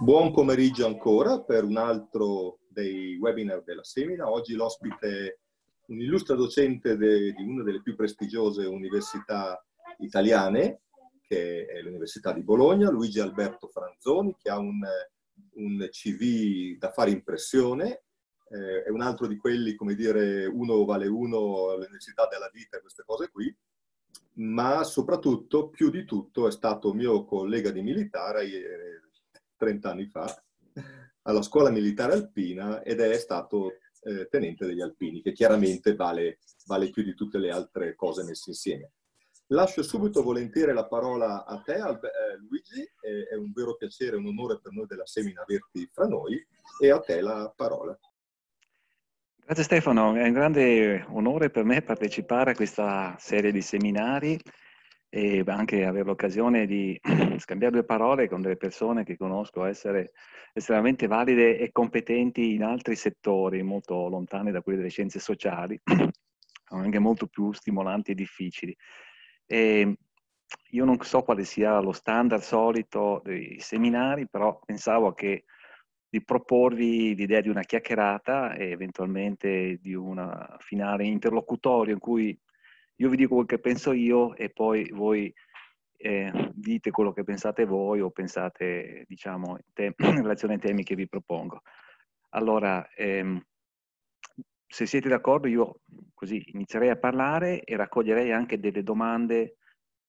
Buon pomeriggio ancora per un altro dei webinar della Semina. Oggi l'ospite è un illustre docente de, di una delle più prestigiose università italiane, che è l'Università di Bologna, Luigi Alberto Franzoni, che ha un, un CV da fare impressione. Eh, è un altro di quelli, come dire, uno vale uno, l'università della vita e queste cose qui, ma soprattutto, più di tutto, è stato mio collega di militare, eh, 30 anni fa, alla scuola militare alpina ed è stato eh, tenente degli alpini, che chiaramente vale, vale più di tutte le altre cose messe insieme. Lascio subito volentieri la parola a te, eh, Luigi, è un vero piacere e un onore per noi della Semina averti fra noi e a te la parola. Grazie Stefano, è un grande onore per me partecipare a questa serie di seminari e anche avere l'occasione di scambiare due parole con delle persone che conosco essere estremamente valide e competenti in altri settori molto lontani da quelli delle scienze sociali, anche molto più stimolanti e difficili. E ehm, io non so quale sia lo standard solito dei seminari, però pensavo che di proporvi l'idea di una chiacchierata e eventualmente di una finale interlocutorio in cui io vi dico quel che penso io e poi voi eh, dite quello che pensate voi o pensate, diciamo, in, te- in relazione ai temi che vi propongo. Allora, ehm, se siete d'accordo, io così inizierei a parlare e raccoglierei anche delle domande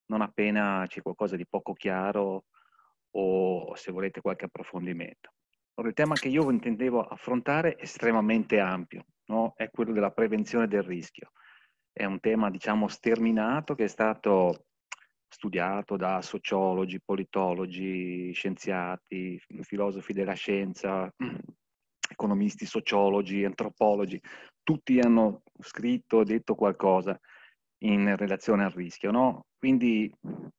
non appena c'è qualcosa di poco chiaro o se volete qualche approfondimento. Allora, il tema che io intendevo affrontare è estremamente ampio, no? è quello della prevenzione del rischio è un tema, diciamo, sterminato che è stato studiato da sociologi, politologi, scienziati, filosofi della scienza, economisti, sociologi, antropologi, tutti hanno scritto e detto qualcosa in relazione al rischio, no? Quindi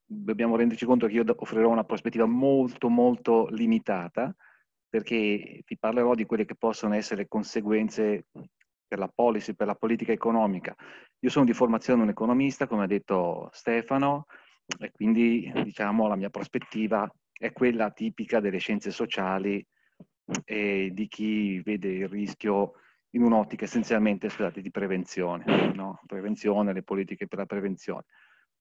dobbiamo renderci conto che io offrirò una prospettiva molto molto limitata perché vi parlerò di quelle che possono essere le conseguenze per la policy, per la politica economica. Io sono di formazione un economista, come ha detto Stefano, e quindi diciamo la mia prospettiva è quella tipica delle scienze sociali e di chi vede il rischio in un'ottica essenzialmente scusate, di prevenzione, no? prevenzione, le politiche per la prevenzione.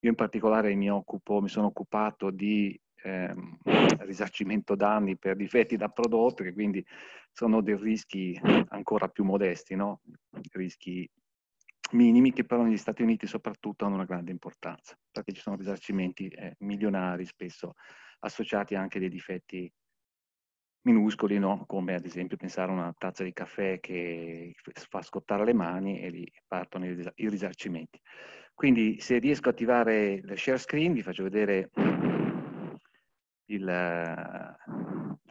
Io in particolare mi, occupo, mi sono occupato di ehm, risarcimento danni per difetti da prodotti, che quindi sono dei rischi ancora più modesti, no? rischi minimi che però negli Stati Uniti soprattutto hanno una grande importanza perché ci sono risarcimenti eh, milionari spesso associati anche a dei difetti minuscoli, no? come ad esempio pensare a una tazza di caffè che fa scottare le mani e lì partono i, ris- risarcimenti. Quindi se riesco a attivare il share screen vi faccio vedere il,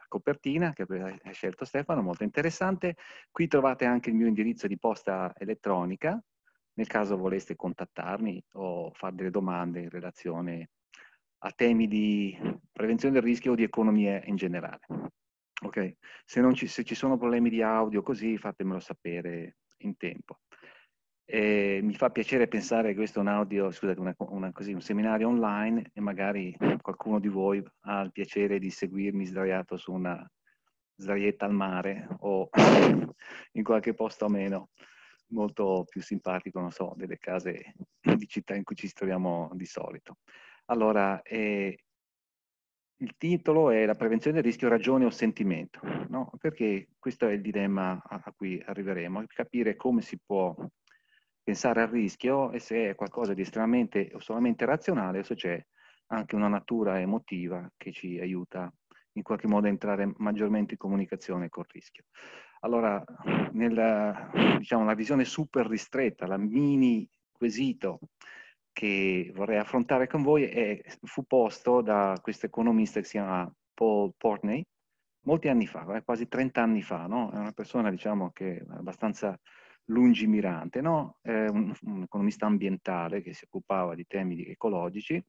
copertina che ha eh, scelto Stefano, molto interessante. Qui trovate anche il mio indirizzo di posta elettronica, nel caso voleste contattarmi o fare delle domande in relazione a temi di prevenzione del rischio o di economia in generale. Ok, se, ci, se ci sono problemi di audio così fatemelo sapere in tempo. E mi fa piacere pensare che questo è un audio, scusate, una, una, così, un seminario online e magari qualcuno di voi ha il piacere di seguirmi sdraiato su una sdraietta al mare o in qualche posto o meno molto più simpatico, non so, delle case di città in cui ci troviamo di solito. Allora, eh, il titolo è La prevenzione del rischio ragione o sentimento, no? perché questo è il dilemma a, a cui arriveremo, capire come si può pensare al rischio e se è qualcosa di estremamente o solamente razionale o se c'è anche una natura emotiva che ci aiuta in qualche modo a entrare maggiormente in comunicazione col rischio. Allora, nella diciamo, la visione super ristretta, la mini quesito che vorrei affrontare con voi è, fu posto da questo economista che si chiama Paul Portney molti anni fa, eh, quasi 30 anni fa, no? è una persona diciamo, che è abbastanza lungimirante, no? eh, un, un, economista ambientale che si occupava di temi ecologici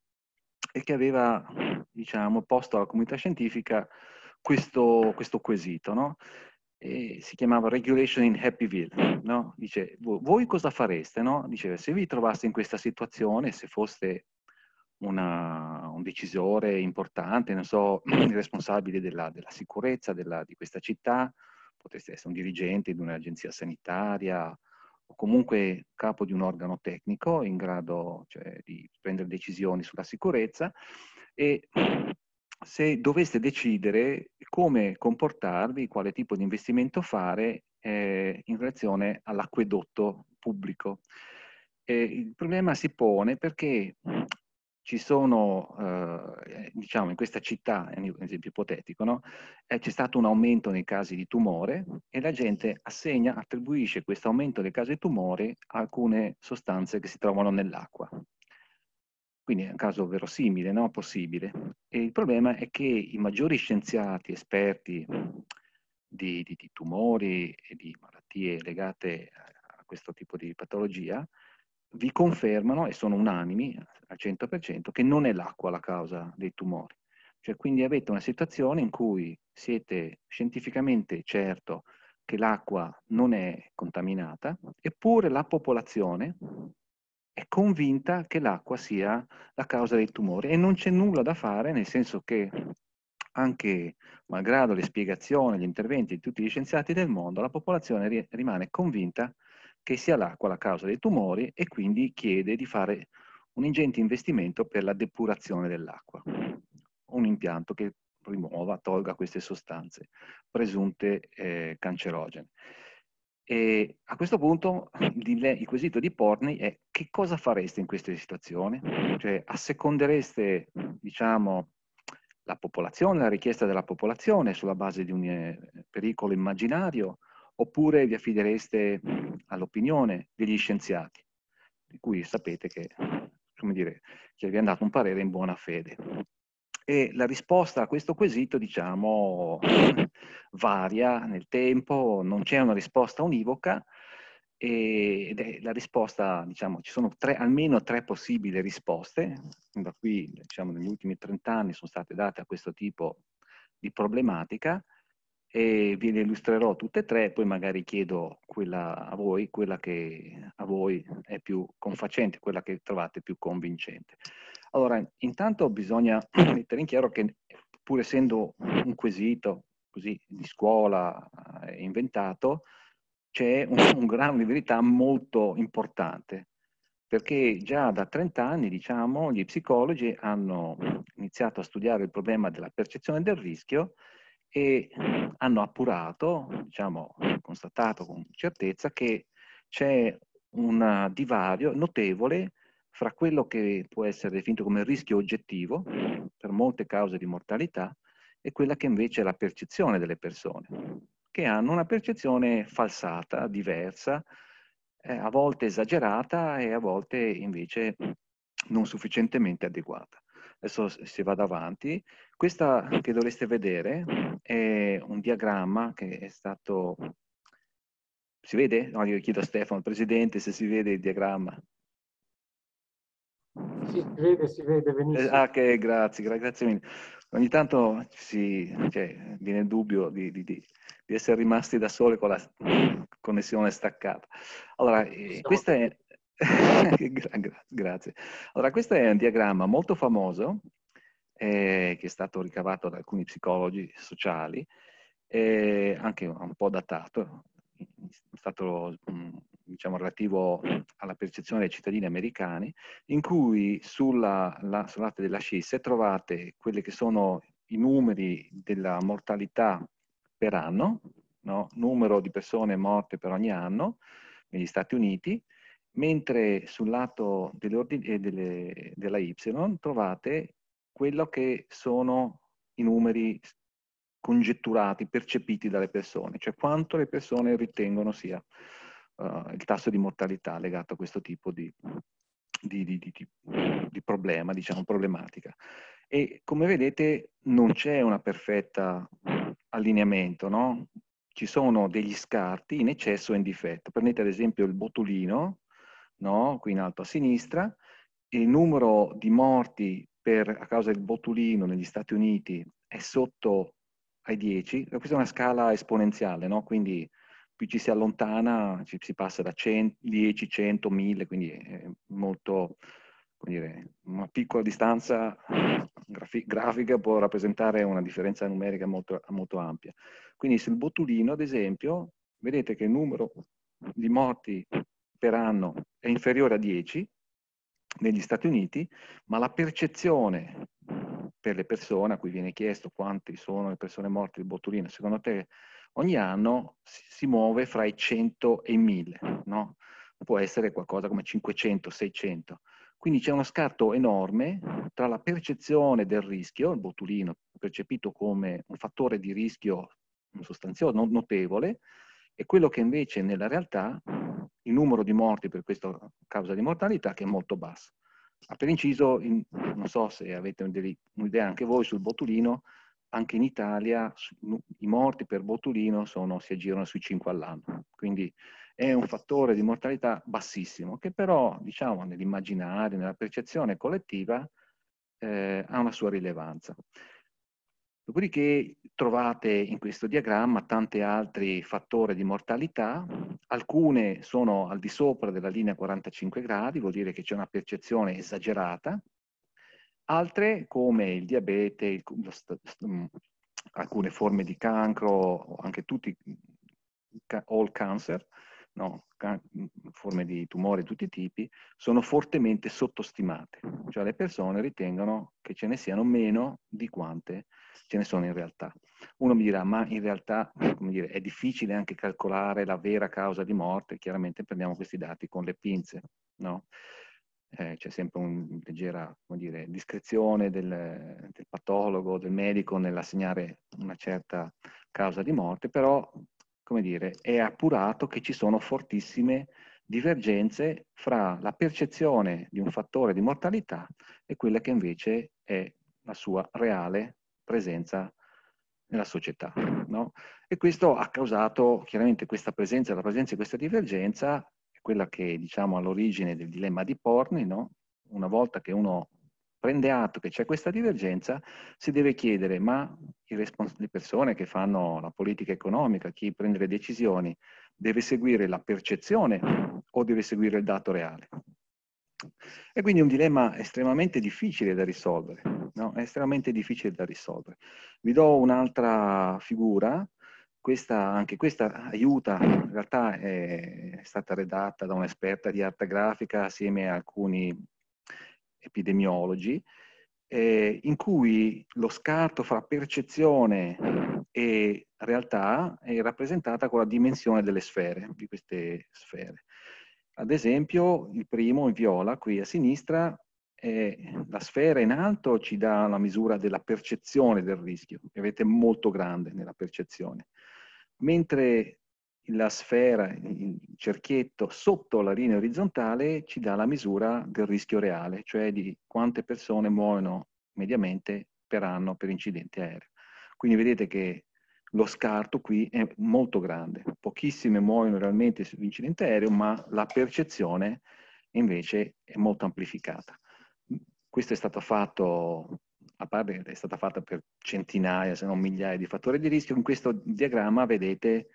e che aveva diciamo, posto alla comunità scientifica questo, questo quesito. No? si chiamava Regulation in Happyville. No? Dice, voi cosa fareste? No? Diceva, se vi trovaste in questa situazione, se foste una, un decisore importante, non so, il responsabile della, della sicurezza della, di questa città, potesse essere un dirigente di un'agenzia sanitaria o comunque capo di un organo tecnico in grado cioè, di prendere decisioni sulla sicurezza e se doveste decidere come comportarvi, quale tipo di investimento fare eh, in relazione all'acquedotto pubblico. Eh, il problema si pone perché ci sono, eh, eh, diciamo, in questa città, è un esempio ipotetico, no? eh, c'è stato un aumento nei casi di tumore e la gente assegna, attribuisce questo aumento dei casi di tumore a alcune sostanze che si trovano nell'acqua. Quindi è un caso verosimile, no? possibile. E il problema è che i maggiori scienziati, esperti di, di, di tumori e di malattie legate a questo tipo di patologia, vi confermano, e sono unanimi al 100%, che non è l'acqua la causa dei tumori. Cioè, quindi avete una situazione in cui siete scientificamente certo che l'acqua non è contaminata, eppure la popolazione è convinta che l'acqua sia la causa dei tumori e non c'è nulla da fare, nel senso che anche malgrado le spiegazioni, gli interventi di tutti gli scienziati del mondo, la popolazione rimane convinta che che sia l'acqua la causa dei tumori e quindi chiede di fare un ingente investimento per la depurazione dell'acqua, un impianto che rimuova, tolga queste sostanze presunte eh, cancerogene. E a questo punto il quesito di Porni è che cosa fareste in queste situazioni? Cioè assecondereste, diciamo, la popolazione, la richiesta della popolazione sulla base di un eh, pericolo immaginario oppure vi affidereste all'opinione degli scienziati, di cui sapete che, come dire, che vi è andato un parere in buona fede. E la risposta a questo quesito, diciamo, varia nel tempo, non c'è una risposta univoca, e la risposta, diciamo, ci sono tre, almeno tre possibili risposte, da qui, diciamo, negli ultimi trent'anni sono state date a questo tipo di problematica, e vi ne illustrerò tutte e tre poi magari chiedo quella a voi, quella che a voi è più confacente, quella che trovate più convincente. Allora, intanto bisogna mettere in chiaro che pur essendo un quesito così di scuola eh, inventato, c'è un, un grado di verità molto importante, perché già da 30 anni, diciamo, gli psicologi hanno iniziato a studiare il problema della percezione del rischio e hanno appurato, diciamo, constatato con certezza che c'è un divario notevole fra quello che può essere definito come rischio oggettivo per molte cause di mortalità e quella che invece è la percezione delle persone, che hanno una percezione falsata, diversa, eh, a volte esagerata e a volte invece non sufficientemente adeguata adesso si va avanti, questa che dovreste vedere è un diagramma che è stato, si vede? No, io chiedo a Stefano, Presidente, se si vede il diagramma. Si vede, si vede, benissimo. Ah, ok, grazie, grazie mille. Ogni tanto si, cioè, viene il dubbio di, di, di, essere rimasti da soli con la connessione staccata. Allora, eh, questa è, Grazie. Allora, questo è un diagramma molto famoso eh, che è stato ricavato da alcuni psicologi sociali, eh, anche un po' datato, è stato mm, diciamo, relativo alla percezione dei cittadini americani, in cui sulla, la, sulla latte della scisse trovate quelli che sono i numeri della mortalità per anno, no? numero di persone morte per ogni anno negli Stati Uniti, mentre sul lato delle eh, delle, della Y trovate quello che sono i numeri congetturati, percepiti dalle persone, cioè quanto le persone ritengono sia uh, il tasso di mortalità legato a questo tipo di, di, di, di problema, diciamo, problematica. E come vedete non c'è un perfetto allineamento, no? Ci sono degli scarti in eccesso e in difetto. Prendete ad esempio il botulino, no? qui in alto a sinistra, il numero di morti per, a causa del botulino negli Stati Uniti è sotto ai 10, questa è una scala esponenziale, no? quindi più ci si allontana, ci, si passa da 100, 10, 100, 1000, quindi è molto, come dire, una piccola distanza grafi, grafica può rappresentare una differenza numerica molto, molto ampia. Quindi sul botulino, ad esempio, vedete che il numero di morti per anno è inferiore a 10 negli Stati Uniti, ma la percezione per le persone a cui viene chiesto quante sono le persone morte di botulino, secondo te ogni anno si muove fra i 100 e i 1000, no? può essere qualcosa come 500, 600. Quindi c'è uno scarto enorme tra la percezione del rischio, il botulino percepito come un fattore di rischio sostanzioso, notevole, e quello che invece nella realtà il numero di morti per questa causa di mortalità che è molto basso. Ah, per inciso, in, non so se avete un'idea anche voi sul botulino, anche in Italia i morti per botulino sono, si aggirano sui 5 all'anno, quindi è un fattore di mortalità bassissimo, che però diciamo nell'immaginario, nella percezione collettiva eh, ha una sua rilevanza. Dopodiché trovate in questo diagramma tanti altri fattori di mortalità, alcune sono al di sopra della linea 45 gradi, vuol dire che c'è una percezione esagerata, altre come il diabete, il, lo, mm, alcune forme di cancro, anche tutti all cancer, no? forme di tumore di tutti i tipi, sono fortemente sottostimate, cioè le persone ritengono che ce ne siano meno di quante ce ne sono in realtà. Uno mi dirà, ma in realtà dire, è difficile anche calcolare la vera causa di morte, chiaramente prendiamo questi dati con le pinze, no? Eh, c'è sempre una leggera dire, discrezione del, del patologo, del medico nell'assegnare una certa causa di morte, però come dire, è appurato che ci sono fortissime divergenze fra la percezione di un fattore di mortalità e quella che invece è la sua reale presenza nella società. No? E questo ha causato chiaramente questa presenza, la presenza di questa divergenza, quella che diciamo all'origine del dilemma di Porni, no? una volta che uno prende atto che c'è questa divergenza, si deve chiedere ma le persone che fanno la politica economica, chi prende le decisioni, deve seguire la percezione o deve seguire il dato reale? E quindi un dilemma estremamente difficile da risolvere, no? estremamente difficile da risolvere. Vi do un'altra figura, questa, anche questa aiuta, in realtà è stata redatta da un'esperta di arte grafica assieme a alcuni epidemiologi, eh, in cui lo scarto fra percezione e realtà è rappresentata con la dimensione delle sfere, di queste sfere. Ad esempio, il primo, in viola, qui a sinistra, è la sfera in alto ci dà la misura della percezione del rischio, che avete molto grande nella percezione, mentre la sfera, il cerchietto sotto la linea orizzontale ci dà la misura del rischio reale, cioè di quante persone muoiono mediamente per anno per incidente aereo. Quindi vedete che lo scarto qui è molto grande, pochissime muoiono realmente sull'incidente aereo, ma la percezione invece è molto amplificata. Questo è stato fatto a parte è stata fatta per centinaia, se non migliaia di fattori di rischio, in questo diagramma vedete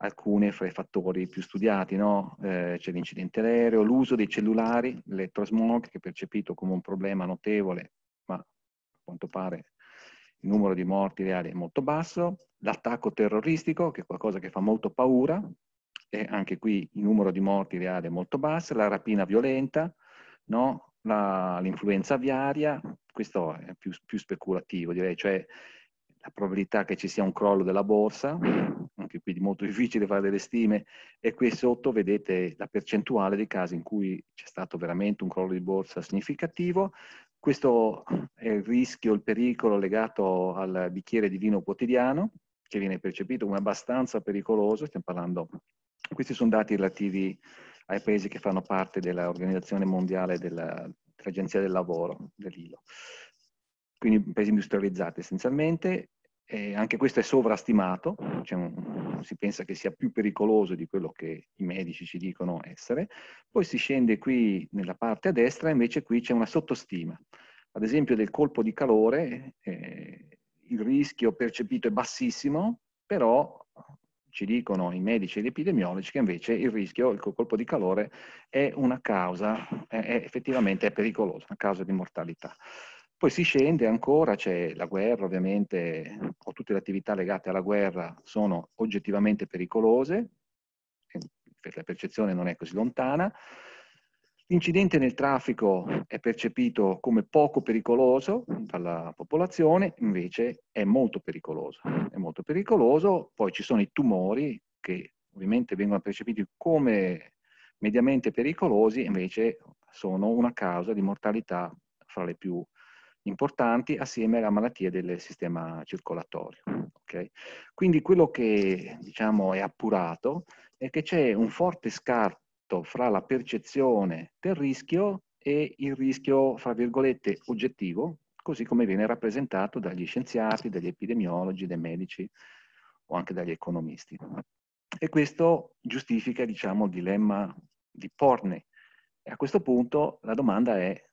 alcune fra i fattori più studiati, no? eh, c'è l'incidente aereo, l'uso dei cellulari, l'elettrosmog che è percepito come un problema notevole, ma a quanto pare il numero di morti reali è molto basso, l'attacco terroristico che è qualcosa che fa molto paura e anche qui il numero di morti reali è molto basso, la rapina violenta, no? la, l'influenza aviaria, questo è più, più speculativo direi, cioè la probabilità che ci sia un crollo della borsa, anche qui molto difficile fare delle stime, e qui sotto vedete la percentuale dei casi in cui c'è stato veramente un crollo di borsa significativo. Questo è il rischio, il pericolo legato al bicchiere di vino quotidiano, che viene percepito come abbastanza pericoloso, stiamo parlando, questi sono dati relativi ai paesi che fanno parte dell'Organizzazione Mondiale dell'Agenzia del Lavoro, dell'ILO quindi paesi industrializzati essenzialmente, eh, anche questo è sovrastimato, cioè, si pensa che sia più pericoloso di quello che i medici ci dicono essere. Poi si scende qui nella parte a destra, invece qui c'è una sottostima. Ad esempio del colpo di calore, eh, il rischio percepito è bassissimo, però ci dicono i medici e gli epidemiologi che invece il rischio, il colpo di calore, è una causa, è, è effettivamente è pericoloso, una causa di mortalità. Poi si scende ancora, c'è la guerra ovviamente, o tutte le attività legate alla guerra sono oggettivamente pericolose, per la percezione non è così lontana. L'incidente nel traffico è percepito come poco pericoloso dalla popolazione, invece è molto pericoloso. È molto pericoloso, poi ci sono i tumori che ovviamente vengono percepiti come mediamente pericolosi, invece sono una causa di mortalità fra le più importanti assieme alla malattia del sistema circolatorio. Okay? Quindi quello che diciamo, è appurato è che c'è un forte scarto fra la percezione del rischio e il rischio, fra virgolette, oggettivo, così come viene rappresentato dagli scienziati, dagli epidemiologi, dai medici o anche dagli economisti. E questo giustifica, diciamo, il dilemma di Porne. E a questo punto la domanda è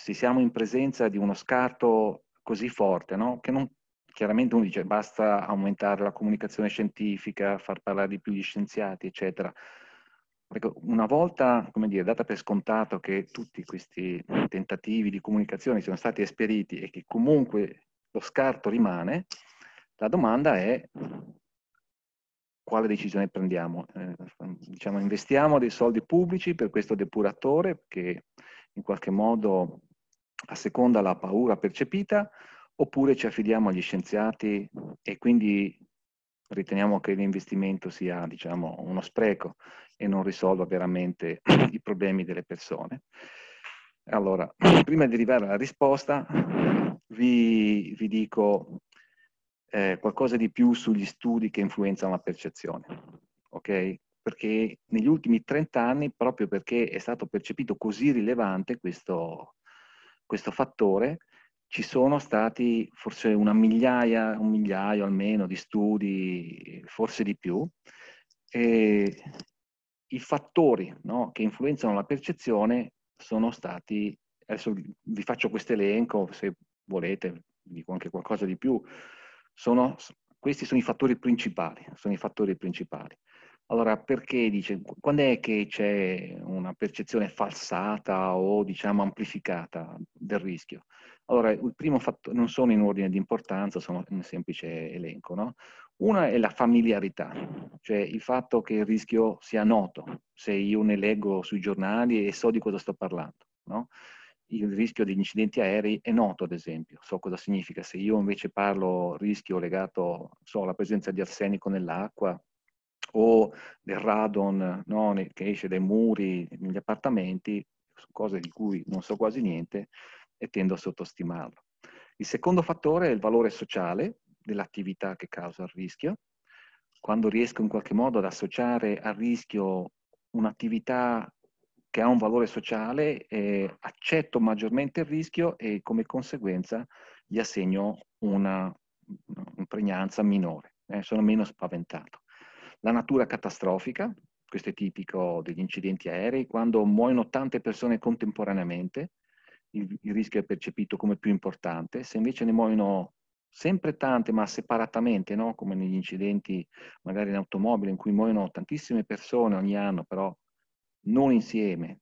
se siamo in presenza di uno scarto così forte, no? che non, chiaramente uno dice basta aumentare la comunicazione scientifica, far parlare di più gli scienziati, eccetera. Perché ecco, una volta, come dire, data per scontato che tutti questi tentativi di comunicazione siano stati esperiti e che comunque lo scarto rimane, la domanda è quale decisione prendiamo. Eh, diciamo, investiamo dei soldi pubblici per questo depuratore che in qualche modo a seconda la paura percepita, oppure ci affidiamo agli scienziati e quindi riteniamo che l'investimento sia diciamo, uno spreco e non risolva veramente i problemi delle persone. Allora, prima di arrivare alla risposta, vi, vi dico eh, qualcosa di più sugli studi che influenzano la percezione, ok? Perché negli ultimi 30 anni, proprio perché è stato percepito così rilevante questo, questo fattore, ci sono stati forse una migliaia, un migliaio almeno di studi, forse di più, e i fattori no, che influenzano la percezione sono stati, adesso vi faccio questo elenco, se volete vi dico anche qualcosa di più, sono, questi sono i fattori principali, sono i fattori principali. Allora, perché dice, quando è che c'è una percezione falsata o diciamo amplificata del rischio? Allora, il primo fattore, non sono in ordine di importanza, sono un semplice elenco, no? Una è la familiarità, cioè il fatto che il rischio sia noto, se io ne leggo sui giornali e so di cosa sto parlando, no? Il rischio degli incidenti aerei è noto, ad esempio, so cosa significa. Se io invece parlo rischio legato so, alla presenza di arsenico nell'acqua, o del radon no, che esce dai muri negli appartamenti, cose di cui non so quasi niente e tendo a sottostimarlo. Il secondo fattore è il valore sociale dell'attività che causa il rischio. Quando riesco in qualche modo ad associare al rischio un'attività che ha un valore sociale, eh, accetto maggiormente il rischio e come conseguenza gli assegno una, una pregnanza minore, eh, sono meno spaventato. La natura catastrofica, questo è tipico degli incidenti aerei, quando muoiono tante persone contemporaneamente, il, il rischio è percepito come più importante, se invece ne muoiono sempre tante ma separatamente, no? come negli incidenti magari in automobile in cui muoiono tantissime persone ogni anno, però non insieme,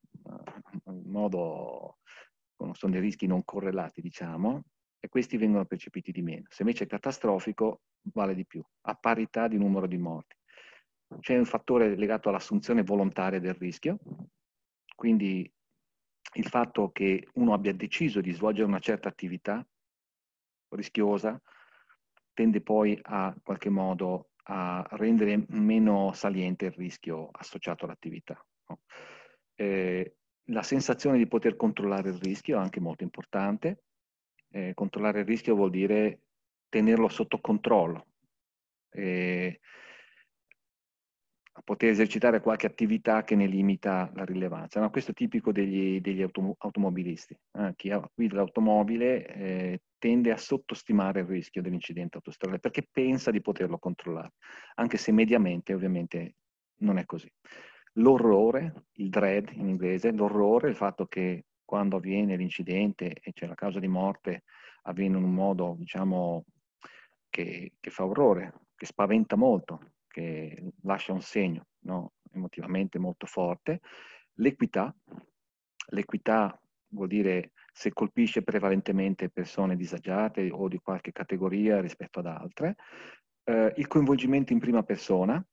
in modo sono dei rischi non correlati, diciamo, e questi vengono percepiti di meno. Se invece è catastrofico, vale di più, a parità di numero di morti. C'è un fattore legato all'assunzione volontaria del rischio, quindi il fatto che uno abbia deciso di svolgere una certa attività rischiosa tende poi a, in qualche modo, a rendere meno saliente il rischio associato all'attività. No? Eh, la sensazione di poter controllare il rischio è anche molto importante. Eh, controllare il rischio vuol dire tenerlo sotto controllo. Eh, a poter esercitare qualche attività che ne limita la rilevanza. No, questo è tipico degli, degli autom automobilisti. Eh, chi guida l'automobile eh, tende a sottostimare il rischio dell'incidente autostradale perché pensa di poterlo controllare, anche se mediamente ovviamente non è così. L'orrore, il dread in inglese, l'orrore, il fatto che quando avviene l'incidente e c'è cioè la causa di morte avviene in un modo diciamo, che, che fa orrore, che spaventa molto, che lascia un segno no? emotivamente molto forte, l'equità, l'equità vuol dire se colpisce prevalentemente persone disagiate o di qualche categoria rispetto ad altre, eh, il coinvolgimento in prima persona,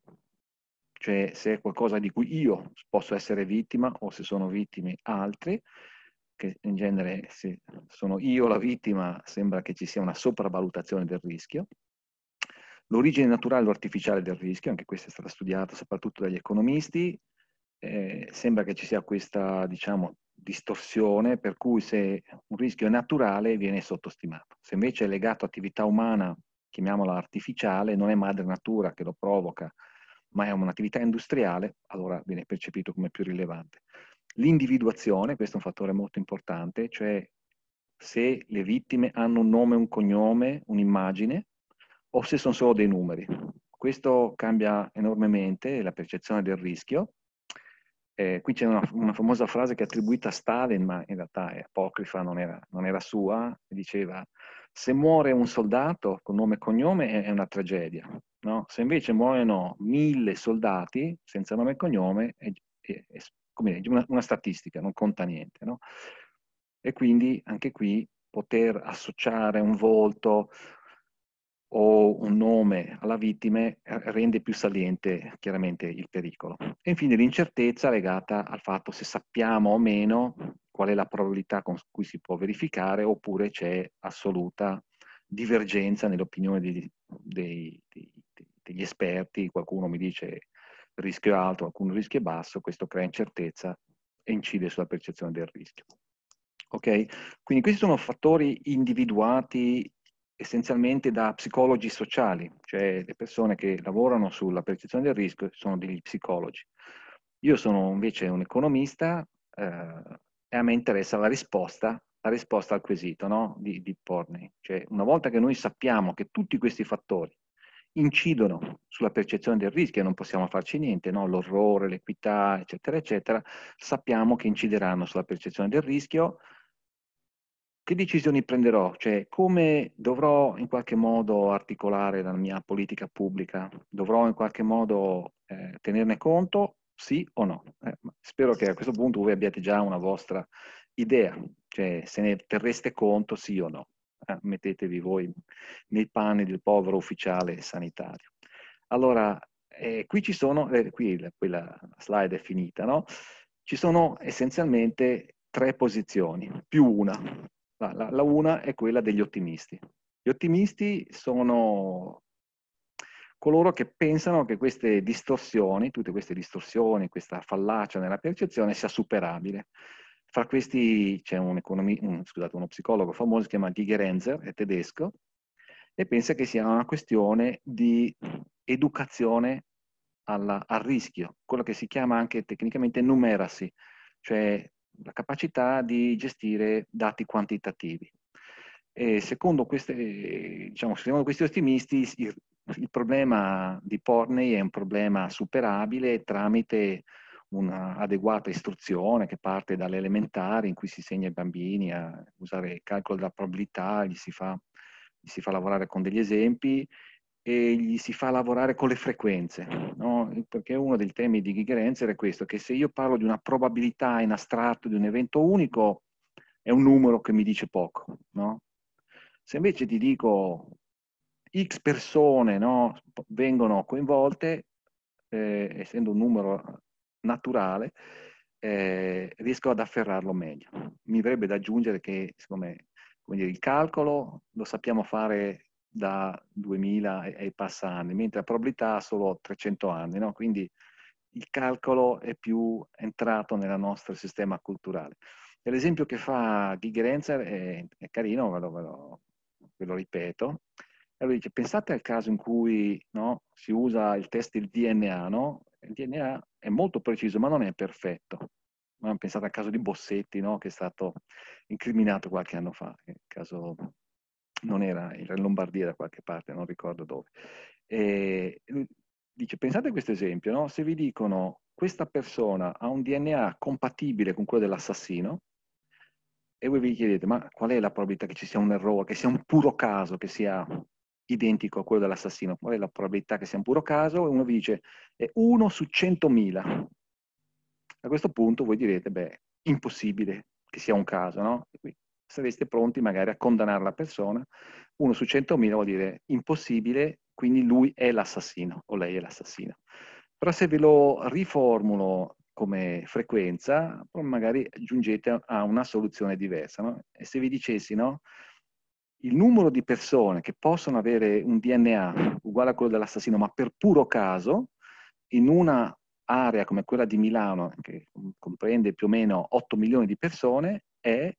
cioè se è qualcosa di cui io posso essere vittima o se sono vittime altri, che in genere se sono io la vittima sembra che ci sia una sopravvalutazione del rischio, L'origine naturale o artificiale del rischio, anche questa è stata studiata soprattutto dagli economisti, eh, sembra che ci sia questa, diciamo, distorsione per cui se un rischio è naturale viene sottostimato. Se invece è legato a attività umana, chiamiamola artificiale, non è madre natura che lo provoca, ma è un'attività industriale, allora viene percepito come più rilevante. L'individuazione, questo è un fattore molto importante, cioè se le vittime hanno un nome, un cognome, un'immagine, o se sono solo dei numeri. Questo cambia enormemente la percezione del rischio. Eh, qui c'è una, una, famosa frase che è attribuita a Stalin, ma in realtà è apocrifa, non era, non era sua, diceva se muore un soldato con nome e cognome è, una tragedia, no? se invece muoiono mille soldati senza nome e cognome è, è, è una, una, statistica, non conta niente. No? E quindi anche qui poter associare un volto, o un nome alla vittima eh, rende più saliente chiaramente il pericolo. E infine l'incertezza legata al fatto se sappiamo o meno qual è la probabilità con cui si può verificare oppure c'è assoluta divergenza nell'opinione dei, dei, dei, degli esperti, qualcuno mi dice rischio è alto, qualcuno rischio è basso, questo crea incertezza e incide sulla percezione del rischio. Okay? Quindi questi sono fattori individuati essenzialmente da psicologi sociali, cioè le persone che lavorano sulla percezione del rischio sono degli psicologi. Io sono invece un economista eh, e a me interessa la risposta, la risposta al quesito no? di, di Porney. Cioè, una volta che noi sappiamo che tutti questi fattori incidono sulla percezione del rischio e non possiamo farci niente, no? l'orrore, l'equità, eccetera, eccetera, sappiamo che incideranno sulla percezione del rischio, che decisioni prenderò? Cioè, come dovrò in qualche modo articolare la mia politica pubblica? Dovrò in qualche modo eh, tenerne conto, sì o no? Eh, spero che a questo punto voi abbiate già una vostra idea, cioè se ne terreste conto, sì o no. Eh, mettetevi voi nei panni del povero ufficiale sanitario. Allora, eh, qui ci sono, eh, qui la, qui la slide è finita, no? Ci sono essenzialmente tre posizioni, più una, la, la, la una è quella degli ottimisti. Gli ottimisti sono coloro che pensano che queste distorsioni, tutte queste distorsioni, questa fallacia nella percezione sia superabile. Fra questi c'è un economi, un, scusate, uno psicologo famoso, si chiama Giger Enzer, è tedesco, e pensa che sia una questione di educazione alla, al rischio, quello che si chiama anche tecnicamente numeracy, cioè la capacità di gestire dati quantitativi. E secondo, queste, diciamo, secondo questi ottimisti il, il, problema di Porney è un problema superabile tramite un'adeguata istruzione che parte dall'elementare in cui si insegna ai bambini a usare il calcolo della probabilità, gli si fa, gli si fa lavorare con degli esempi e gli si fa lavorare con le frequenze, no? perché uno dei temi di Gigerenzer è questo, che se io parlo di una probabilità in astratto di un evento unico, è un numero che mi dice poco. No? Se invece ti dico x persone no, vengono coinvolte, eh, essendo un numero naturale, eh, riesco ad afferrarlo meglio. Mi verrebbe da aggiungere che come dire, il calcolo lo sappiamo fare da 2000 e, passa anni, mentre la probabilità ha solo 300 anni, no? quindi il calcolo è più entrato nel nostro sistema culturale. E l'esempio che fa Gigerenzer è, è carino, ve lo, ve, lo, ve lo, ripeto. E dice, pensate al caso in cui no, si usa il test del DNA, no? il DNA è molto preciso ma non è perfetto. Pensate al caso di Bossetti, no? che è stato incriminato qualche anno fa, il caso non era, era in Lombardia da qualche parte, non ricordo dove. E ehm, dice, pensate a questo esempio, no? se vi dicono questa persona ha un DNA compatibile con quello dell'assassino, e voi vi chiedete, ma qual è la probabilità che ci sia un errore, che sia un puro caso, che sia identico a quello dell'assassino? Qual è la probabilità che sia un puro caso? E uno vi dice, è 1 su 100.000. A questo punto voi direte, beh, impossibile che sia un caso, no? E qui sareste pronti magari a condannare la persona. Uno su 100.000 vuol dire impossibile, quindi lui è l'assassino o lei è l'assassino. Però se ve lo riformulo come frequenza, magari giungete a una soluzione diversa. No? E se vi dicessi, no? Il numero di persone che possono avere un DNA uguale a quello dell'assassino, ma per puro caso, in una area come quella di Milano, che comprende più o meno 8 milioni di persone, è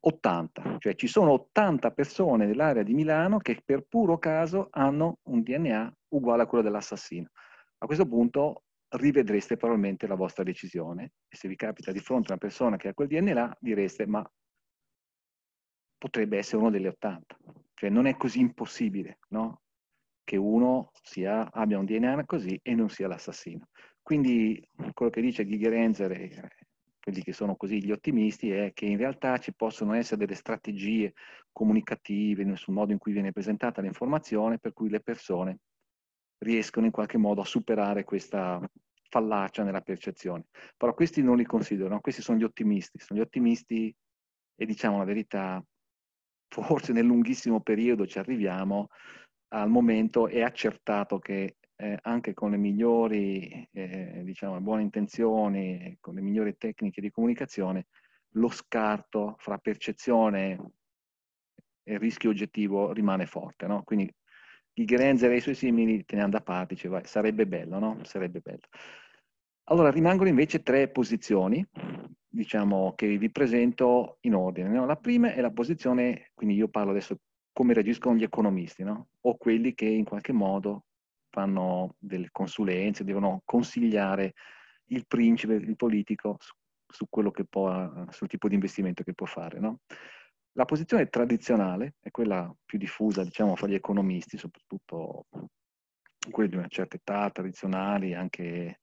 80, cioè ci sono 80 persone nell'area di Milano che per puro caso hanno un DNA uguale a quello dell'assassino. A questo punto rivedreste probabilmente la vostra decisione e se vi capita di fronte a una persona che ha quel DNA direste ma potrebbe essere uno delle 80, cioè non è così impossibile no? che uno sia, abbia un DNA così e non sia l'assassino. Quindi quello che dice Ghighi Renzer quelli che sono così gli ottimisti, è che in realtà ci possono essere delle strategie comunicative sul modo in cui viene presentata l'informazione per cui le persone riescono in qualche modo a superare questa fallacia nella percezione. Però questi non li considerano, questi sono gli ottimisti, sono gli ottimisti e diciamo la verità, forse nel lunghissimo periodo ci arriviamo, al momento è accertato che eh, anche con le migliori, eh, diciamo, buone intenzioni, con le migliori tecniche di comunicazione, lo scarto fra percezione e rischio oggettivo rimane forte, no? Quindi Gherenzer e i suoi simili tenendo da parte, dice, vai, sarebbe bello, no? Sarebbe bello. Allora, rimangono invece tre posizioni, diciamo, che vi presento in ordine. No? La prima è la posizione, quindi io parlo adesso come reagiscono gli economisti, no? O quelli che in qualche modo fanno delle consulenze, devono consigliare il principe, il politico, su, su quello che può, sul tipo di investimento che può fare. No? La posizione tradizionale è quella più diffusa, diciamo, fra gli economisti, soprattutto quelli di una certa età, tradizionali, anche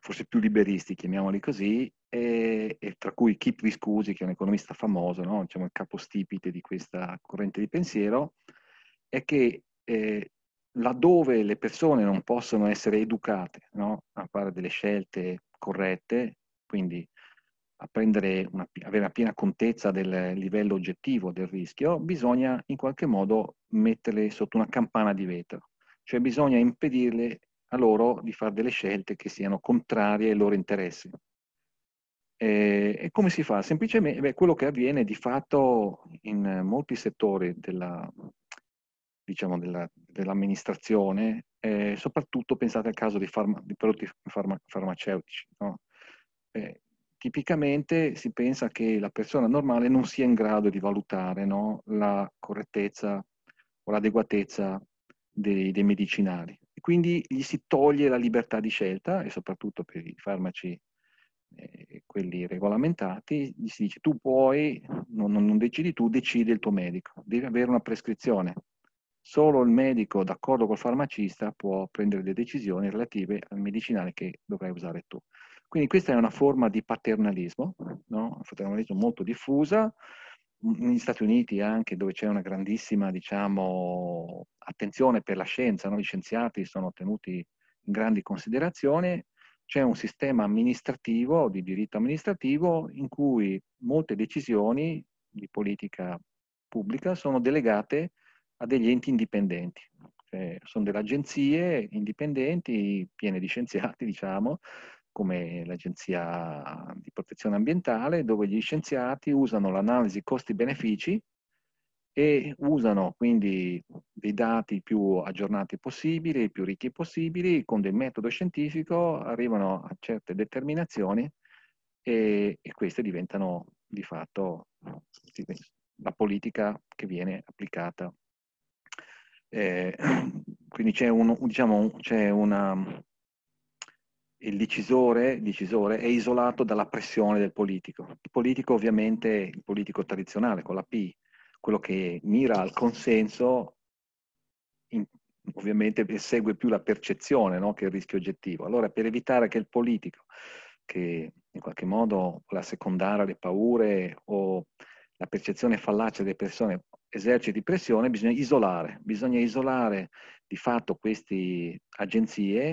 forse più liberisti, chiamiamoli così, e, e tra cui Kip Viscusi, che è un economista famoso, no? diciamo il capostipite di questa corrente di pensiero, è che eh, laddove le persone non possono essere educate no? a fare delle scelte corrette, quindi a una, avere una piena contezza del livello oggettivo del rischio, bisogna in qualche modo metterle sotto una campana di vetro, cioè bisogna impedirle a loro di fare delle scelte che siano contrarie ai loro interessi. E, e come si fa? Semplicemente beh, quello che avviene di fatto in molti settori della, diciamo, della, dell'amministrazione, eh, soprattutto pensate al caso dei, farma, dei prodotti farma, farmaceutici. No? Eh, tipicamente si pensa che la persona normale non sia in grado di valutare no? la correttezza o l'adeguatezza dei, dei medicinali. E quindi gli si toglie la libertà di scelta e soprattutto per i farmaci eh, quelli regolamentati, gli si dice tu puoi, non, non decidi tu, decide il tuo medico, devi avere una prescrizione solo il medico d'accordo col farmacista può prendere le decisioni relative al medicinale che dovrai usare tu. Quindi questa è una forma di paternalismo, no? paternalismo molto diffusa, negli Stati Uniti anche dove c'è una grandissima diciamo, attenzione per la scienza, no? gli scienziati sono tenuti in grande considerazione, c'è un sistema amministrativo, di diritto amministrativo, in cui molte decisioni di politica pubblica sono delegate a degli enti indipendenti. Cioè, sono delle agenzie indipendenti, piene di scienziati, diciamo, come l'Agenzia di Protezione Ambientale, dove gli scienziati usano l'analisi costi-benefici e usano quindi dei dati più aggiornati possibili, più ricchi possibili, con del metodo scientifico arrivano a certe determinazioni e, e queste diventano di fatto la politica che viene applicata eh, quindi c'è, un, diciamo, c'è una, il decisore, decisore, è isolato dalla pressione del politico. Il politico ovviamente, il politico tradizionale con la P, quello che mira al consenso, in, ovviamente segue più la percezione no, che il rischio oggettivo. Allora per evitare che il politico, che in qualche modo vuole secondare le paure o la percezione fallace delle persone eserciti pressione, bisogna isolare, bisogna isolare di fatto queste agenzie,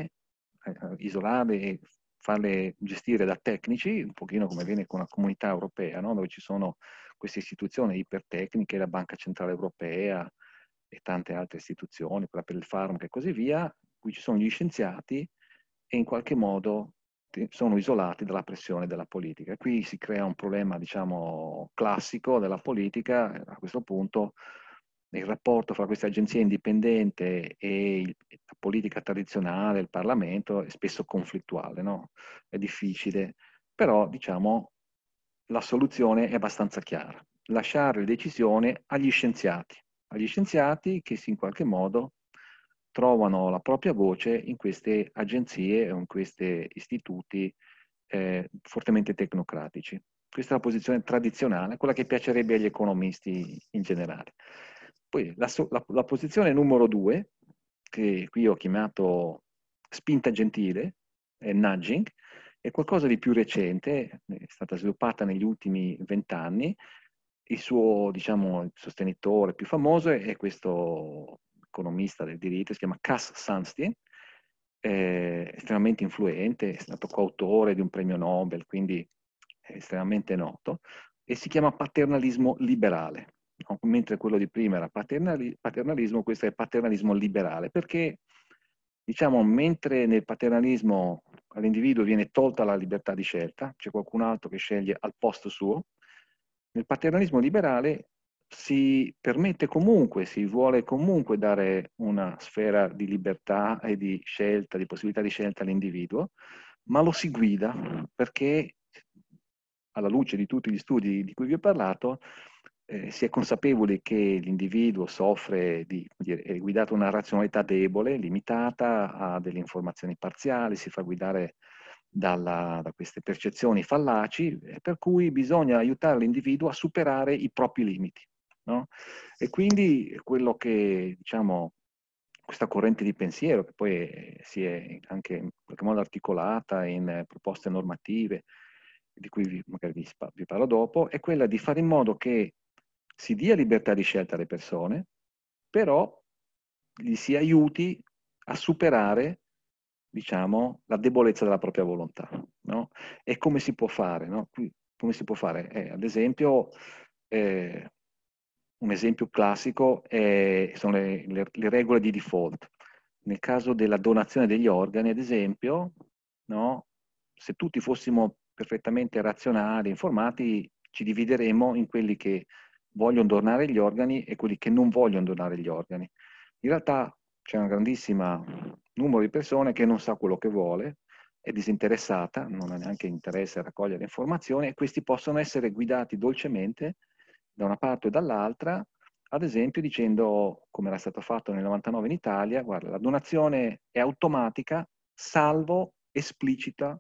eh, eh, isolare e farle gestire da tecnici, un pochino come viene con la comunità europea, no? dove ci sono queste istituzioni ipertecniche, la Banca Centrale Europea e tante altre istituzioni, quella per il farmaco e così via, qui ci sono gli scienziati e in qualche modo sono isolati dalla pressione della politica. Qui si crea un problema, diciamo, classico della politica, a questo punto il rapporto fra questa agenzia indipendente e il, la politica tradizionale, il Parlamento, è spesso conflittuale, no? è difficile, però diciamo la soluzione è abbastanza chiara, lasciare la decisione agli scienziati, agli scienziati che in qualche modo trovano la propria voce in queste agenzie o in questi istituti eh, fortemente tecnocratici. Questa è la posizione tradizionale, quella che piacerebbe agli economisti in generale. Poi la, la, la posizione numero due, che qui ho chiamato spinta gentile, è nudging, è qualcosa di più recente, è stata sviluppata negli ultimi vent'anni. Il suo, diciamo, sostenitore più famoso è questo economista del diritto, si chiama Cass Sunstein, eh, estremamente influente, è stato coautore di un premio Nobel, quindi estremamente noto, e si chiama paternalismo liberale. No? Mentre quello di prima era paternali- paternalismo, questo è paternalismo liberale, perché diciamo, mentre nel paternalismo all'individuo viene tolta la libertà di scelta, c'è qualcun altro che sceglie al posto suo, nel paternalismo liberale si permette comunque, si vuole comunque dare una sfera di libertà e di scelta, di possibilità di scelta all'individuo, ma lo si guida perché alla luce di tutti gli studi di cui vi ho parlato, eh, si è consapevoli che l'individuo soffre di, dire, è guidato da una razionalità debole, limitata, ha delle informazioni parziali, si fa guidare dalla, da queste percezioni fallaci, per cui bisogna aiutare l'individuo a superare i propri limiti. No? E quindi quello che, diciamo, questa corrente di pensiero, che poi si è anche in qualche modo articolata in proposte normative, di cui vi, magari vi, vi parlo dopo, è quella di fare in modo che si dia libertà di scelta alle persone, però gli si aiuti a superare diciamo, la debolezza della propria volontà. No? E come si può fare? No? come si può fare? Eh, ad esempio, eh, un esempio classico è, eh, sono le, le, le, regole di default. Nel caso della donazione degli organi, ad esempio, no? se tutti fossimo perfettamente razionali, informati, ci divideremmo in quelli che vogliono donare gli organi e quelli che non vogliono donare gli organi. In realtà c'è un grandissimo numero di persone che non sa quello che vuole, è disinteressata, non ha neanche interesse a raccogliere informazioni e questi possono essere guidati dolcemente da una parte o dall'altra, ad esempio dicendo, come era stato fatto nel 99 in Italia, guarda, la donazione è automatica salvo esplicita,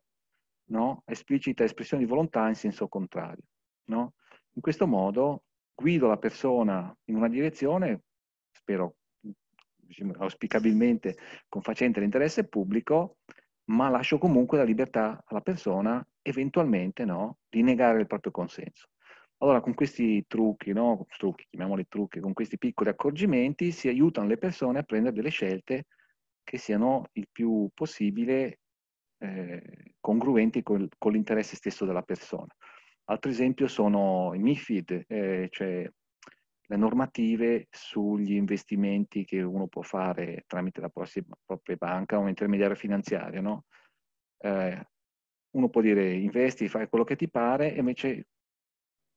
no? esplicita espressione di volontà in senso contrario. No? In questo modo guido la persona in una direzione, spero diciamo, auspicabilmente confacente l'interesse pubblico, ma lascio comunque la libertà alla persona eventualmente no, di negare il proprio consenso. Allora, con questi trucchi, no? trucchi, chiamiamoli trucchi, con questi piccoli accorgimenti si aiutano le persone a prendere delle scelte che siano il più possibile eh, congruenti col, con l'interesse stesso della persona. Altro esempio sono i MIFID, eh, cioè le normative sugli investimenti che uno può fare tramite la prossima, propria banca o un intermediario finanziario. No? Eh, uno può dire investi, fai quello che ti pare, e invece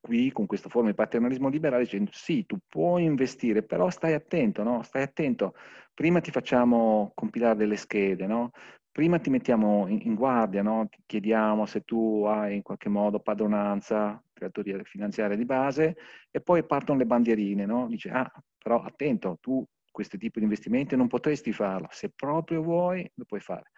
qui con questa forma di paternalismo liberale dicendo sì, tu puoi investire, però stai attento, no? stai attento, prima ti facciamo compilare delle schede, no? prima ti mettiamo in, in guardia, no? ti chiediamo se tu hai in qualche modo padronanza, creatoria finanziaria di base e poi partono le bandierine, no? dice ah, però attento, tu questo tipo di investimenti non potresti farlo, se proprio vuoi lo puoi fare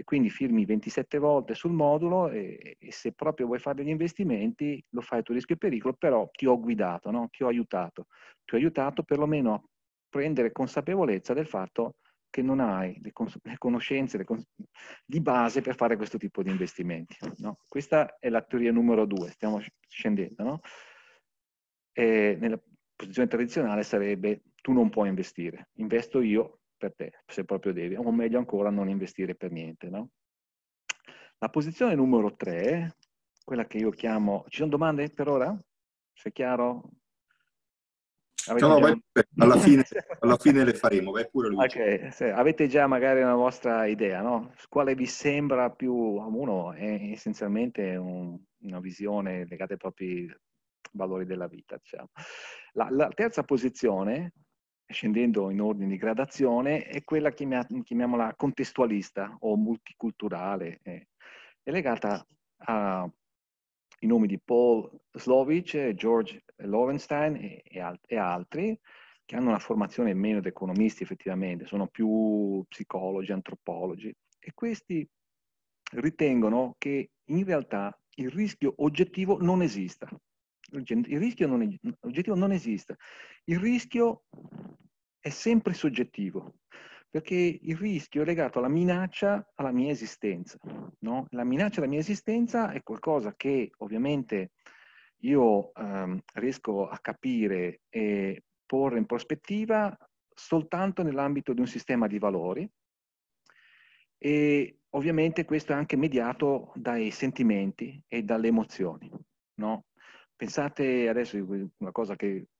e quindi firmi 27 volte sul modulo e, e, se proprio vuoi fare degli investimenti lo fai a tuo rischio e pericolo, però ti ho guidato, no? ti ho aiutato, ti ho aiutato perlomeno a prendere consapevolezza del fatto che non hai le, cons- le conoscenze le cons- di base per fare questo tipo di investimenti. No? Questa è la teoria numero due, stiamo scendendo. No? nella posizione tradizionale sarebbe tu non puoi investire, investo io per te, se proprio devi, o meglio ancora non investire per niente. No? La posizione numero 3, quella che io chiamo... Ci sono domande per ora? Se è chiaro? Avete no, no, già... vai, alla, fine, alla fine le faremo, vai pure lui. Okay. Se, avete già magari una vostra idea, no? Quale vi sembra più... Uno è essenzialmente un, una visione legata ai propri valori della vita, diciamo. la, la terza posizione scendendo in ordine di gradazione, è quella chiamiamola contestualista o multiculturale, eh. è legata ai nomi di Paul Slovich, George Lovenstein e, e, alt- e, altri, che hanno una formazione meno di economisti effettivamente, sono più psicologi, antropologi, e questi ritengono che in realtà il rischio oggettivo non esista. Il rischio non, oggettivo non esiste. Il rischio è sempre soggettivo, perché il rischio è legato alla minaccia alla mia esistenza. No? La minaccia alla mia esistenza è qualcosa che ovviamente io ehm, riesco a capire e porre in prospettiva soltanto nell'ambito di un sistema di valori e ovviamente questo è anche mediato dai sentimenti e dalle emozioni. No? Pensate adesso una cosa che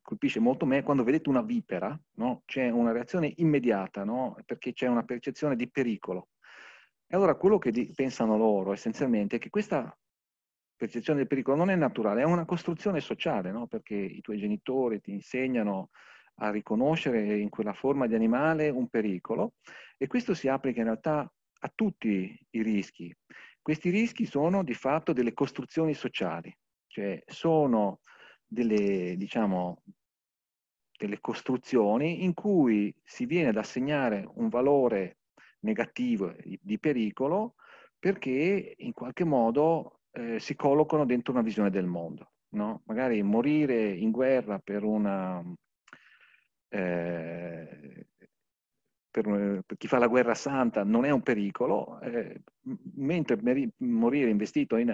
colpisce molto me, quando vedete una vipera, no? c'è una reazione immediata, no? perché c'è una percezione di pericolo. E allora quello che di, pensano loro essenzialmente è che questa percezione del pericolo non è naturale, è una costruzione sociale, no? perché i tuoi genitori ti insegnano a riconoscere in quella forma di animale un pericolo e questo si applica in realtà a tutti i rischi. Questi rischi sono di fatto delle costruzioni sociali, cioè sono delle, diciamo, delle costruzioni in cui si viene ad assegnare un valore negativo di pericolo perché in qualche modo eh, si collocano dentro una visione del mondo. No? Magari morire in guerra per una... Eh, per, per, chi fa la guerra santa non è un pericolo, eh, mentre morire investito in,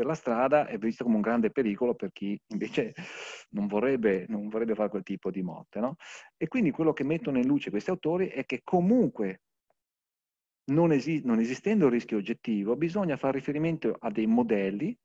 per la strada è visto come un grande pericolo per chi invece non vorrebbe, non vorrebbe fare quel tipo di morte. No? E quindi quello che mettono in luce questi autori è che comunque non, esi- non esistendo il rischio oggettivo, bisogna fare riferimento a dei modelli,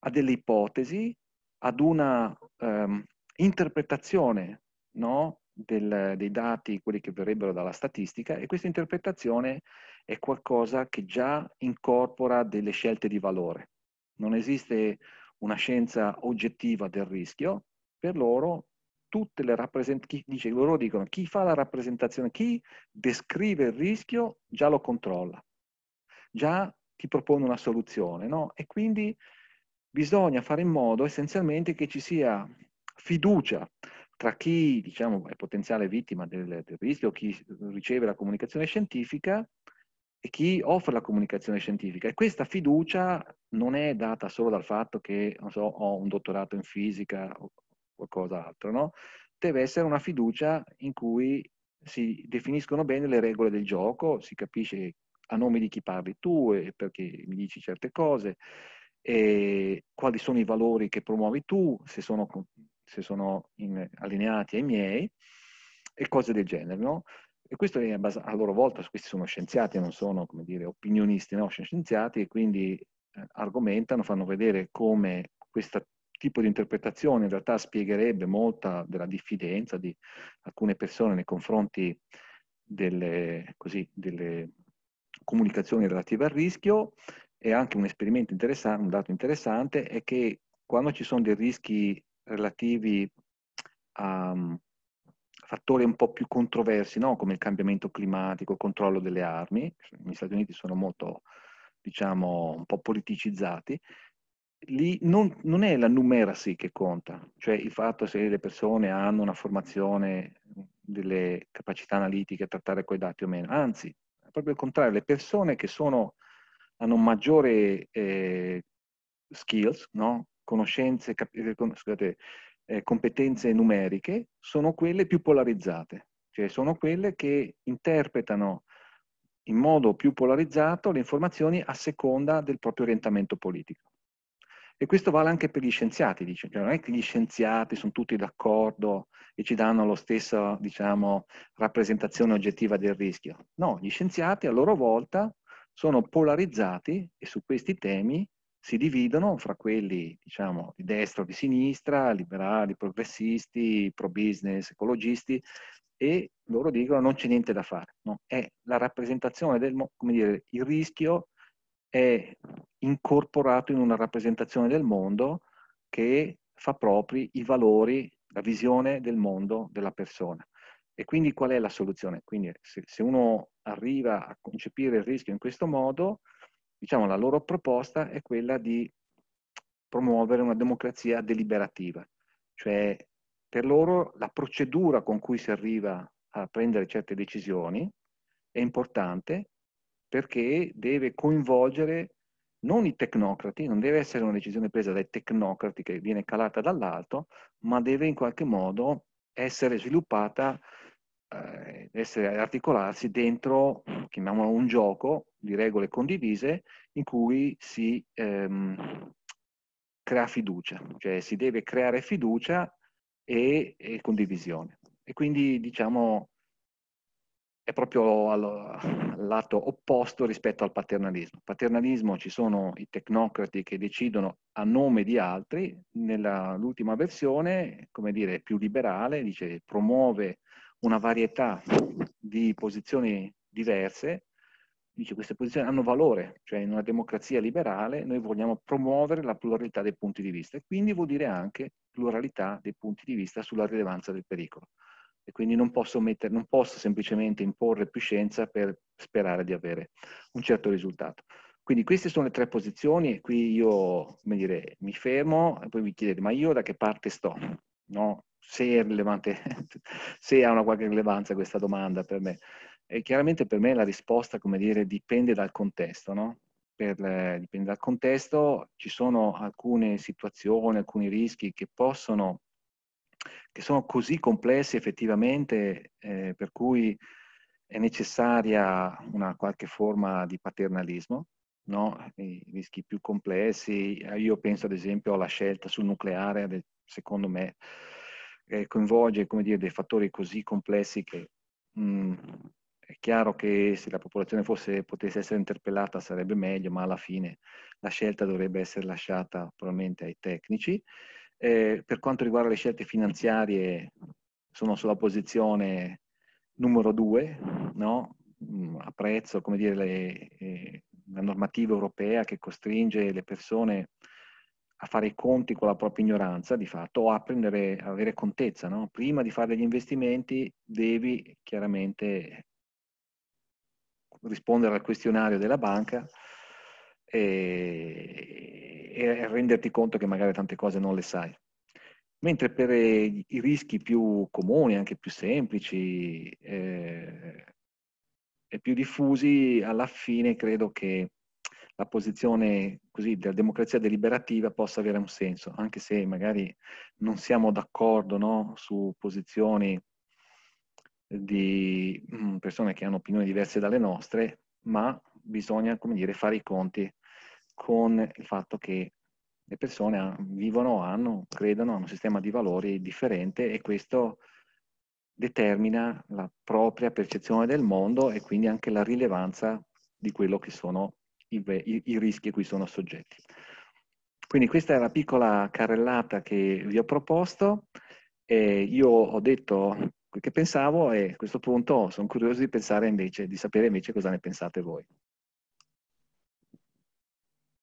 a delle ipotesi, ad una um, interpretazione no, del, dei dati, quelli che verrebbero dalla statistica, e questa interpretazione è qualcosa che già incorpora delle scelte di valore non esiste una scienza oggettiva del rischio, per loro tutte le rappresentazioni, dice, loro dicono chi fa la rappresentazione, chi descrive il rischio già lo controlla, già ti propone una soluzione, no? E quindi bisogna fare in modo essenzialmente che ci sia fiducia tra chi diciamo, è potenziale vittima del, del rischio, chi riceve la comunicazione scientifica e chi offre la comunicazione scientifica. E questa fiducia non è data solo dal fatto che, so, ho un dottorato in fisica o qualcos'altro, no? Deve essere una fiducia in cui si definiscono bene le regole del gioco, si capisce a nome di chi parli tu e perché mi dici certe cose, quali sono i valori che promuovi tu, se sono, se sono in, allineati ai miei e cose del genere, no? E questo è basa- a loro volta, questi sono scienziati, non sono come dire, opinionisti, no? scienziati e quindi eh, argomentano, fanno vedere come questo tipo di interpretazione in realtà spiegherebbe molta della diffidenza di alcune persone nei confronti delle, così, delle comunicazioni relative al rischio e anche un esperimento interessante, un dato interessante è che quando ci sono dei rischi relativi a, fattori un po' più controversi, no? come il cambiamento climatico, il controllo delle armi, gli Stati Uniti sono molto, diciamo, un po' politicizzati, lì non, non, è la numeracy che conta, cioè il fatto se le persone hanno una formazione, delle capacità analitiche a trattare quei dati o meno, anzi, è proprio il contrario, le persone che sono, hanno maggiore eh, skills, no? conoscenze, cap- eh, scusate, eh, competenze numeriche sono quelle più polarizzate, cioè sono quelle che interpretano in modo più polarizzato le informazioni a seconda del proprio orientamento politico. E questo vale anche per gli scienziati, dice. Cioè, non è che gli scienziati sono tutti d'accordo e ci danno la stessa diciamo, rappresentazione oggettiva del rischio. No, gli scienziati a loro volta sono polarizzati e su questi temi si dividono fra quelli diciamo, di destra o di sinistra, liberali, progressisti, pro business, ecologisti e loro dicono non c'è niente da fare. No? È la rappresentazione del, come dire, il rischio è incorporato in una rappresentazione del mondo che fa propri i valori, la visione del mondo della persona. E quindi qual è la soluzione? Quindi se, se uno arriva a concepire il rischio in questo modo, diciamo, la loro proposta è quella di promuovere una democrazia deliberativa, cioè per loro la procedura con cui si arriva a prendere certe decisioni è importante perché deve coinvolgere non i tecnocrati, non deve essere una decisione presa dai tecnocrati che viene calata dall'alto, ma deve in qualche modo essere sviluppata eh, essere, articolarsi dentro, chiamiamolo un gioco di regole condivise in cui si ehm, crea fiducia, cioè si deve creare fiducia e, e condivisione. E quindi diciamo è proprio al lato opposto rispetto al paternalismo. Paternalismo ci sono i tecnocrati che decidono a nome di altri, nell'ultima versione, come dire, più liberale, dice promuove una varietà di posizioni diverse, dice queste posizioni hanno valore, cioè in una democrazia liberale noi vogliamo promuovere la pluralità dei punti di vista e quindi vuol dire anche pluralità dei punti di vista sulla rilevanza del pericolo. E quindi non posso, mettere, non posso semplicemente imporre più scienza per sperare di avere un certo risultato. Quindi queste sono le tre posizioni e qui io come dire, mi fermo e poi vi chiedete ma io da che parte sto? No, se rilevante, se ha una qualche rilevanza questa domanda per me. E chiaramente per me la risposta, come dire, dipende dal contesto, no? Per, eh, dipende dal contesto, ci sono alcune situazioni, alcuni rischi che possono, che sono così complessi effettivamente, eh, per cui è necessaria una qualche forma di paternalismo, no? I rischi più complessi, io penso ad esempio alla scelta sul nucleare, secondo me eh, coinvolge dire, dei fattori così complessi che mh, mm, è chiaro che se la popolazione fosse, potesse essere interpellata sarebbe meglio, ma alla fine la scelta dovrebbe essere lasciata probabilmente ai tecnici. Eh, per quanto riguarda le scelte finanziarie, sono sulla posizione numero due, no? Mm, apprezzo come dire, le, eh, la normativa europea che costringe le persone a fare i conti con la propria ignoranza di fatto o a prendere, a avere contezza. No? Prima di fare degli investimenti devi chiaramente rispondere al questionario della banca e, e renderti conto che magari tante cose non le sai. Mentre per eh, i rischi più comuni, anche più semplici eh, e più diffusi, alla fine credo che la posizione così, della democrazia deliberativa possa avere un senso, anche se magari non siamo d'accordo no, su posizioni di mm, persone che hanno opinioni diverse dalle nostre, ma bisogna dire, fare i conti con il fatto che le persone vivono, hanno, credono a un sistema di valori differente e questo determina la propria percezione del mondo e quindi anche la rilevanza di quello che sono i, i, i rischi a cui sono soggetti. Quindi questa è la piccola carrellata che vi ho proposto. E io ho detto quel che pensavo e a questo punto sono curioso di, pensare invece, di sapere invece cosa ne pensate voi.